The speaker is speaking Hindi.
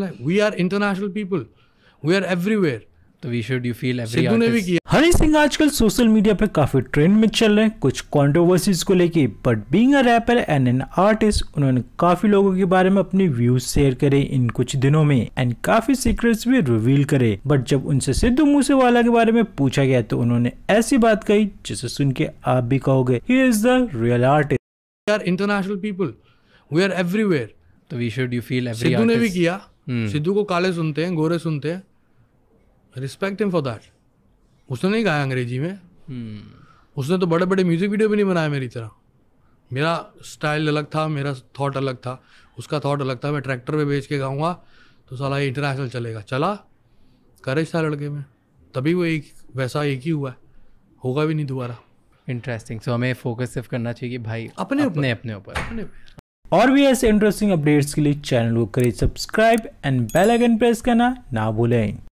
Life we are international people we are everywhere तो we should you feel Sidhu ने भी किया हनी सिंह आजकल सोशल मीडिया पे काफी ट्रेंड में चल रहे हैं कुछ कॉन्ट्रोवर्सीज को लेके but being a rapper and an artist उन्होंने काफी लोगों के बारे में अपने व्यूज शेयर करे इन कुछ दिनों में एंड काफी सीक्रेट्स भी रिवील करे बट जब उनसे सिद्धू मूसेवाला के बारे में पूछा गया तो उन्होंने ऐसी बात कही जिसे सुन के आप भी कहोगे he is the real artist we are international people we are everywhere तो we should you feel every ने भी किया हम्म। सिद्धू को काले सुनते हैं गोरे सुनते हैं रिस्पेक्ट हिम फॉर दैट उसने नहीं गाया अंग्रेजी में हम्म। उसने तो बड़े बड़े म्यूजिक वीडियो भी नहीं बनाया मेरी तरह मेरा स्टाइल अलग था मेरा थॉट अलग था उसका थॉट अलग था मैं ट्रैक्टर पे बेच के गाऊंगा तो साला ये इंटरनेशनल चलेगा चला करेज था लड़के में तभी वो एक वैसा एक ही हुआ है होगा भी नहीं दोबारा इंटरेस्टिंग सो हमें फोकस सिर्फ करना चाहिए कि भाई अपने अपने ऊपर अपने ऊपर और भी ऐसे इंटरेस्टिंग अपडेट्स के लिए चैनल को करें subscribe and bell icon press करना ना भूलें